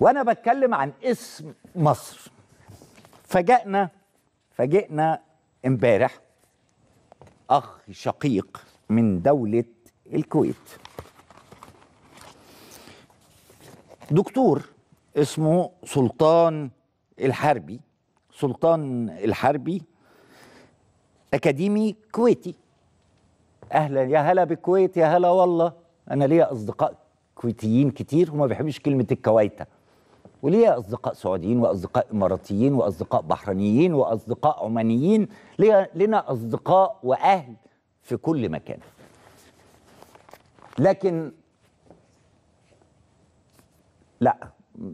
وانا بتكلم عن اسم مصر فجأنا فجئنا امبارح اخ شقيق من دولة الكويت دكتور اسمه سلطان الحربي سلطان الحربي اكاديمي كويتي اهلا يا هلا بالكويت يا هلا والله انا ليا اصدقاء كويتيين كتير وما بيحبش كلمه الكويته وليا اصدقاء سعوديين واصدقاء اماراتيين واصدقاء بحرينيين واصدقاء عمانيين لنا اصدقاء واهل في كل مكان لكن لا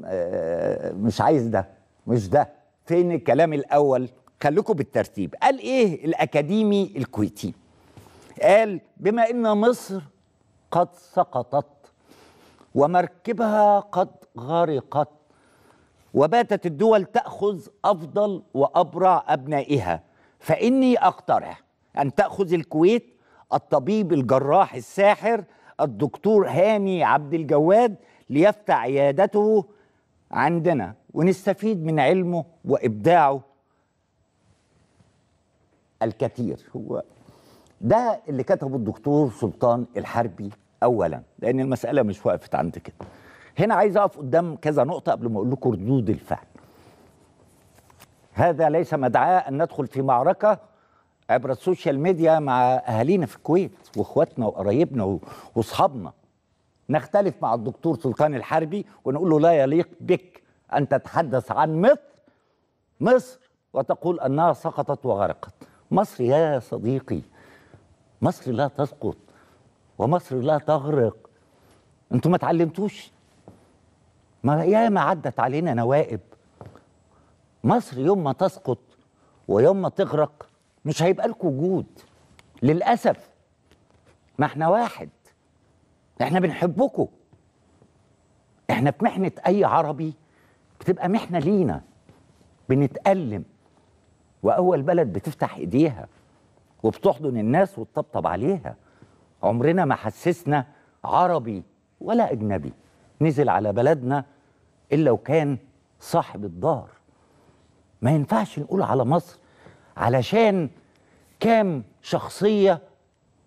آه، مش عايز ده مش ده فين الكلام الاول خليكم بالترتيب قال ايه الاكاديمي الكويتي قال بما ان مصر قد سقطت ومركبها قد غرقت وباتت الدول تأخذ أفضل وأبرع أبنائها فإني أقترح أن تأخذ الكويت الطبيب الجراح الساحر الدكتور هاني عبد الجواد ليفتح عيادته عندنا ونستفيد من علمه وإبداعه الكثير هو ده اللي كتبه الدكتور سلطان الحربي أولا لأن المسألة مش وقفت عند كده هنا عايز اقف قدام كذا نقطه قبل ما اقول لكم ردود الفعل هذا ليس مدعاه ان ندخل في معركه عبر السوشيال ميديا مع اهالينا في الكويت واخواتنا وقرايبنا واصحابنا نختلف مع الدكتور سلطان الحربي ونقول له لا يليق بك ان تتحدث عن مصر مصر وتقول انها سقطت وغرقت مصر يا صديقي مصر لا تسقط ومصر لا تغرق انتوا ما اتعلمتوش ما ياما عدت علينا نوائب مصر يوم ما تسقط ويوم ما تغرق مش هيبقى لكم وجود للاسف ما احنا واحد احنا بنحبكم احنا في محنه اي عربي بتبقى محنه لينا بنتالم واول بلد بتفتح ايديها وبتحضن الناس وتطبطب عليها عمرنا ما حسسنا عربي ولا اجنبي نزل على بلدنا إلا وكان صاحب الدار ما ينفعش نقول على مصر علشان كام شخصية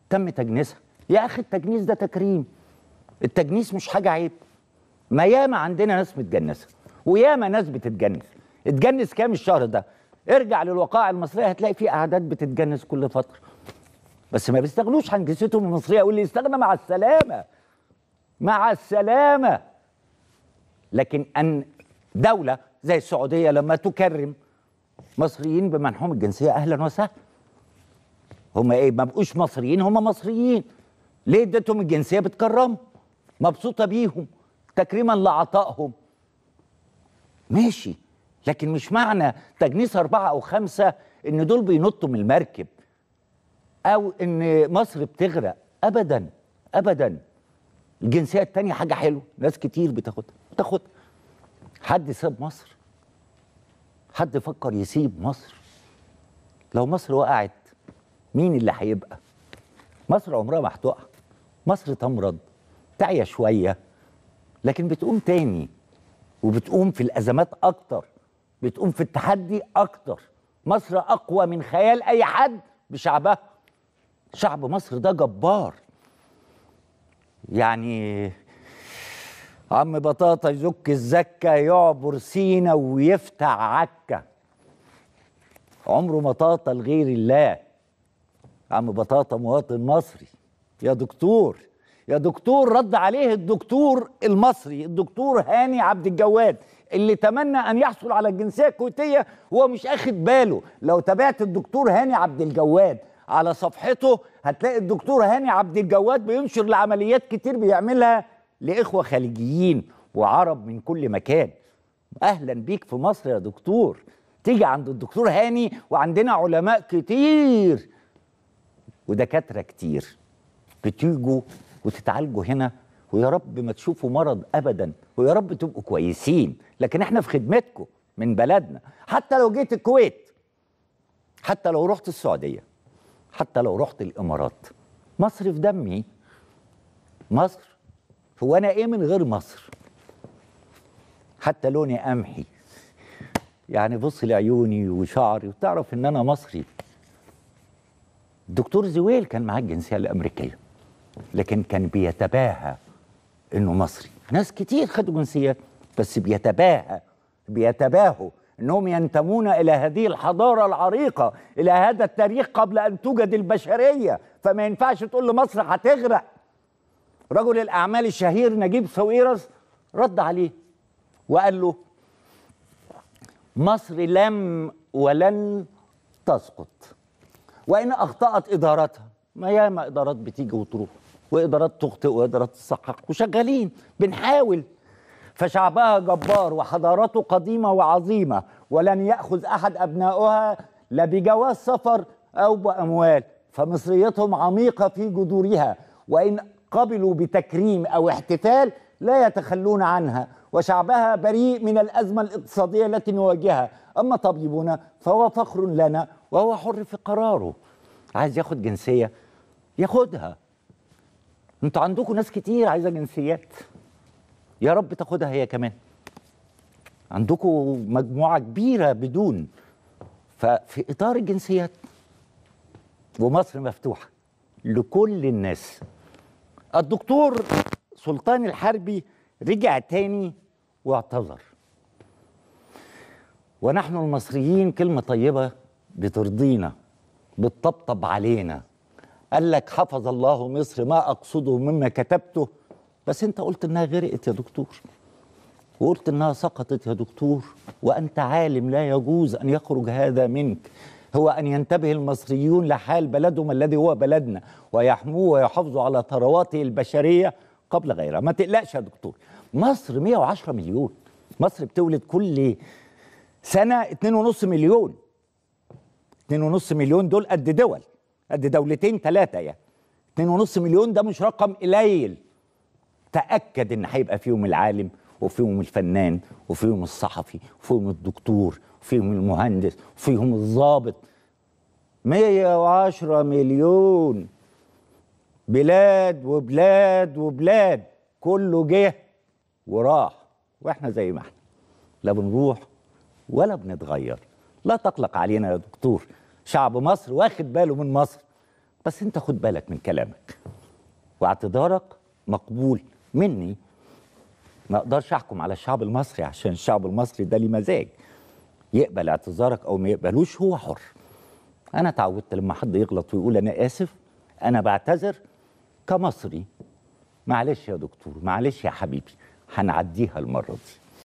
تم تجنيسها يا أخي التجنيس ده تكريم التجنيس مش حاجة عيب ما ياما عندنا ناس متجنسة وياما ناس بتتجنس اتجنس كام الشهر ده ارجع للوقائع المصرية هتلاقي في أعداد بتتجنس كل فترة بس ما بيستغنوش عن جنسيتهم المصرية واللي يستغنى مع السلامة مع السلامه لكن ان دوله زي السعوديه لما تكرم مصريين بمنحهم الجنسيه اهلا وسهلا هم ايه ما بقوش مصريين هم مصريين ليه اديتهم الجنسيه بتكرمهم مبسوطه بيهم تكريما لعطائهم ماشي لكن مش معنى تجنيس أربعة أو خمسة إن دول بينطوا من المركب أو إن مصر بتغرق أبدا أبدا الجنسيه الثانيه حاجه حلوه ناس كتير بتاخدها بتاخدها حد ساب مصر حد فكر يسيب مصر لو مصر وقعت مين اللي هيبقى مصر عمرها ما هتقع مصر تمرض تعيا شويه لكن بتقوم تاني وبتقوم في الازمات اكتر بتقوم في التحدي اكتر مصر اقوى من خيال اي حد بشعبها شعب مصر ده جبار يعني عم بطاطا يزك الزكة يعبر سينا ويفتح عكة عمره ما طاطا لغير الله عم بطاطا مواطن مصري يا دكتور يا دكتور رد عليه الدكتور المصري الدكتور هاني عبد الجواد اللي تمنى ان يحصل على الجنسيه الكويتيه وهو مش اخد باله لو تابعت الدكتور هاني عبد الجواد على صفحته هتلاقي الدكتور هاني عبد الجواد بينشر لعمليات كتير بيعملها لاخوه خليجيين وعرب من كل مكان اهلا بيك في مصر يا دكتور تيجي عند الدكتور هاني وعندنا علماء كتير ودكاتره كتير بتيجوا وتتعالجوا هنا ويا رب ما تشوفوا مرض ابدا ويا رب تبقوا كويسين لكن احنا في خدمتكم من بلدنا حتى لو جيت الكويت حتى لو رحت السعوديه حتى لو رحت الامارات مصر في دمي مصر هو انا ايه من غير مصر حتى لوني قمحي يعني بص لعيوني وشعري وتعرف ان انا مصري الدكتور زويل كان معاه الجنسيه الامريكيه لكن كان بيتباهى انه مصري ناس كتير خدوا جنسيات بس بيتباهى بيتباهوا انهم ينتمون الى هذه الحضاره العريقه الى هذا التاريخ قبل ان توجد البشريه فما ينفعش تقول لمصر هتغرق رجل الاعمال الشهير نجيب ثويرس رد عليه وقال له مصر لم ولن تسقط وان اخطات ادارتها ما ياما ادارات بتيجي وتروح وادارات تخطئ وادارات تصحح وشغالين بنحاول فشعبها جبار وحضارته قديمة وعظيمة ولن يأخذ أحد أبنائها لا بجواز سفر أو بأموال فمصريتهم عميقة في جذورها وإن قبلوا بتكريم أو احتفال لا يتخلون عنها وشعبها بريء من الأزمة الاقتصادية التي نواجهها أما طبيبنا فهو فخر لنا وهو حر في قراره عايز ياخد جنسية ياخدها انتوا عندكم ناس كتير عايزة جنسيات يا رب تاخدها هي كمان عندكم مجموعة كبيرة بدون ففي إطار الجنسيات ومصر مفتوحة لكل الناس الدكتور سلطان الحربي رجع تاني واعتذر ونحن المصريين كلمة طيبة بترضينا بتطبطب علينا قال لك حفظ الله مصر ما أقصده مما كتبته بس انت قلت انها غرقت يا دكتور وقلت انها سقطت يا دكتور وانت عالم لا يجوز ان يخرج هذا منك هو ان ينتبه المصريون لحال بلدهم الذي هو بلدنا ويحموه ويحافظوا على ثرواته البشريه قبل غيرها ما تقلقش يا دكتور مصر 110 مليون مصر بتولد كل سنه 2.5 مليون 2.5 مليون دول قد دول قد دولتين ثلاثه يعني 2.5 مليون ده مش رقم قليل تاكد ان هيبقى فيهم العالم وفيهم الفنان وفيهم الصحفي وفيهم الدكتور وفيهم المهندس وفيهم الضابط 110 مليون بلاد وبلاد وبلاد كله جه وراح واحنا زي ما احنا لا بنروح ولا بنتغير لا تقلق علينا يا دكتور شعب مصر واخد باله من مصر بس انت خد بالك من كلامك واعتذارك مقبول مني ما اقدرش احكم على الشعب المصري عشان الشعب المصري ده ليه مزاج يقبل اعتذارك او ما يقبلوش هو حر انا تعودت لما حد يغلط ويقول انا اسف انا بعتذر كمصري معلش يا دكتور معلش يا حبيبي هنعديها المره دي